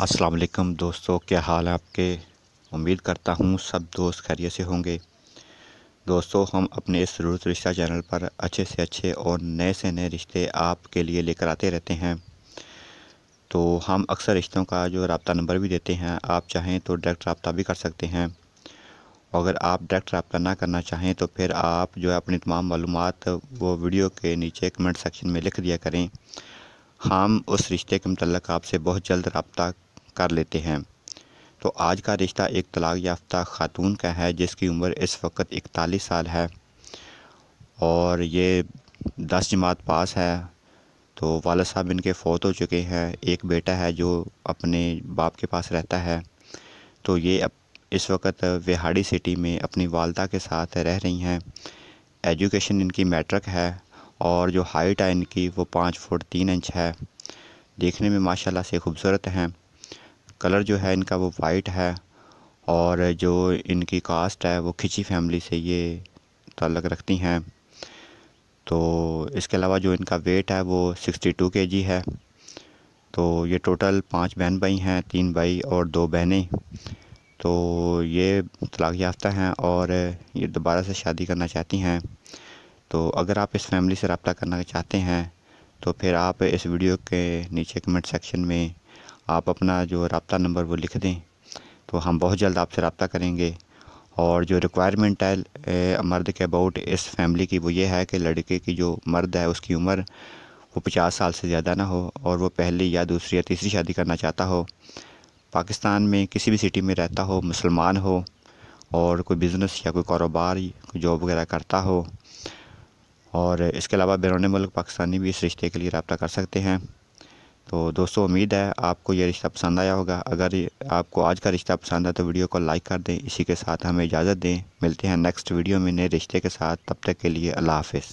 अस्सलाम वालेकुम दोस्तों क्या हाल है आपके उम्मीद करता हूँ सब दोस्त खैरियत से होंगे दोस्तों हम अपने इस ज़रूरत रिश्ता चैनल पर अच्छे से अच्छे और नए से नए रिश्ते आपके लिए लेकर आते रहते हैं तो हम अक्सर रिश्तों का जो रबता नंबर भी देते हैं आप चाहें तो डायरेक्ट रबता भी कर सकते हैं अगर आप डायरेक्ट रबता ना करना चाहें तो फिर आप जो है अपनी तमाम मालूम वो वीडियो के नीचे कमेंट सेक्शन में लिख दिया करें हम उस रिश्ते के मतलब आपसे बहुत जल्द रबता कर लेते हैं तो आज का रिश्ता एक तलाक़ याफ्ता ख़ातून का है जिसकी उम्र इस वक्त इकतालीस साल है और ये दस जमात पास है तो वाल साहब इनके फ़ौत हो चुके हैं एक बेटा है जो अपने बाप के पास रहता है तो ये इस वक्त विहाड़ी सिटी में अपनी वालदा के साथ रह रही हैं एजुकेशन इनकी मैट्रिक है और जो हाइट है इनकी वो पाँच फुट तीन इंच है देखने में माशाल्लाह से खूबसूरत हैं कलर जो है इनका वो वाइट है और जो इनकी कास्ट है वो खिची फैमिली से ये ताल्लक़ रखती हैं तो इसके अलावा जो इनका वेट है वो 62 जी है तो ये टोटल पांच बहन भाई हैं तीन भाई और दो बहनें तो ये तलाक याफ्ता हैं और ये दोबारा से शादी करना चाहती हैं तो अगर आप इस फैमिली से रबता करना चाहते हैं तो फिर आप इस वीडियो के नीचे कमेंट सेक्शन में आप अपना जो रबता नंबर वो लिख दें तो हम बहुत जल्द आपसे रबता करेंगे और जो रिक्वायरमेंट है मर्द के अबाउट इस फैमिली की वो ये है कि लड़के की जो मर्द है उसकी उम्र वो पचास साल से ज़्यादा ना हो और वो पहली या दूसरी या तीसरी शादी करना चाहता हो पाकिस्तान में किसी भी सिटी में रहता हो मुसलमान हो और कोई बिज़नेस या कोई कारोबार कोई जॉब वगैरह करता हो और इसके अलावा बैरून मुल्क पाकिस्तानी भी इस रिश्ते के लिए रबता कर सकते हैं तो दोस्तों उम्मीद है आपको ये रिश्ता पसंद आया होगा अगर आपको आज का रिश्ता पसंद है तो वीडियो को लाइक कर दें इसी के साथ हमें इजाज़त दें मिलते हैं नेक्स्ट वीडियो में नए रिश्ते के साथ तब तक के लिए अल्लाह हाफिज़